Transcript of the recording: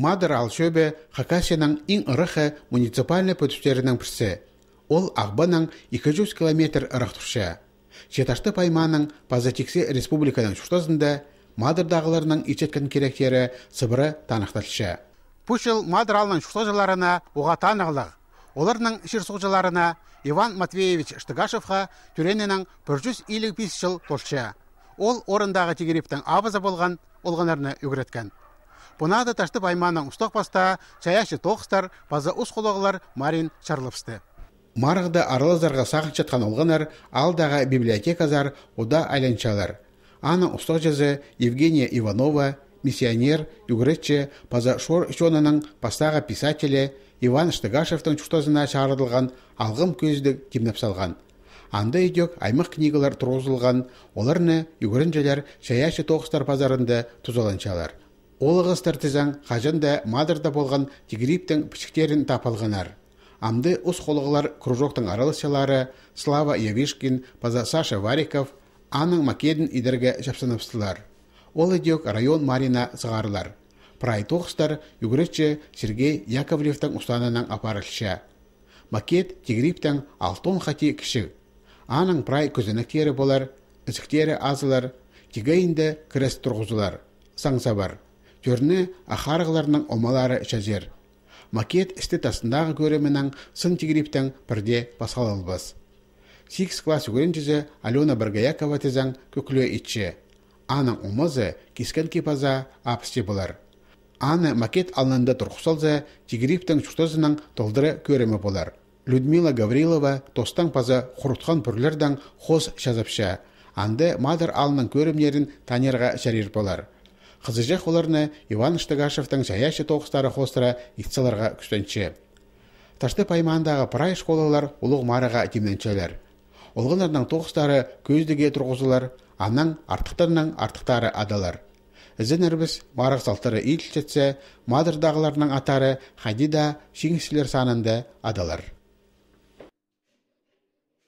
Мадыр Алшөбе Хакасияның иң ұрықы муниципальный пөтіптерінің пірсі. Ол Ақбаның 200 километр тұршы. Четашты пайманың Пазатиксе республиканың Мадыр Мадырдағыларының ичеткін керектері сыбыры танықтатшы. Пушыл Мадыр алының оға танығылық. Оларның шырсуғжыларына Иван Матвеевич Штыгашевға түренінің 155 жыл толшы. Ол орындағы тегеріптің абызы болған олғанарны үгіреткен. Бұнады ташты байманың ұстақ баста, чаяшы тоқстар, база ұс қолағылар Марин чарлыпсты. Марғыда аралазарға сақын жатқан олғанар, алдағы библиотеказар ода айланчалар. Аны ұстақ жазы Евгения Иванова, миссионер, югретче, паза шор үшонының бастағы писателі Иван Штыгашевтың чуштазына шарылған алғым көздік кемнеп салған. Анда үйдек аймақ книгалар тұрғызылған, оларны жалар шаяшы тоқыстар базарында тұзаланчалар олығыз тартызан қажында мадырда болған тигриптің пішіктерін тапылғынар. Амды ұс қолығылар кружоқтың аралысшылары Слава Явишкин, Паза Саша Вариков, аның македін идерге жапсыныпстылар. Ол идек район Марина сығарылар. Прайтоқстар үгірітші Сергей Яковлевтің ұстанынан апарылшы. Макет тигриптің алтон қати кіші. Аның прай көзініктері болар, үсіктері азылар, тигейінде кірес тұрғызылар. бар. Төрні ахарғыларының омалары шәзер. Макет істі тасындағы көрімінің сын тегірептен бірде басалылбыз. Сикс класс жүзі Алена Біргаякова тезан көкілі итші. Аның омызы кескен кепаза апсте болар. Аны макет алынында тұрқысалзы тегірептен чұқтазының толдыры көрімі болар. Людмила Гаврилова тостан паза құрытқан пүрлердің қос шазапша. Анды мадыр алының көрімлерін танерға шәрер болар. Қызыже оларны Иван Штыгашевтың жаяшы тоқыстары қостыра ихтиларға күстенче. Ташты паймандағы прай школалар ұлық марыға кемденшелер. Олғынарның тоқыстары көздіге тұрғызылар, аның артықтарының артықтары адалар. Ізін әрбіз марық салтыры ил жетсе, мадырдағыларның атары хадида шеңісілер санынды адалар.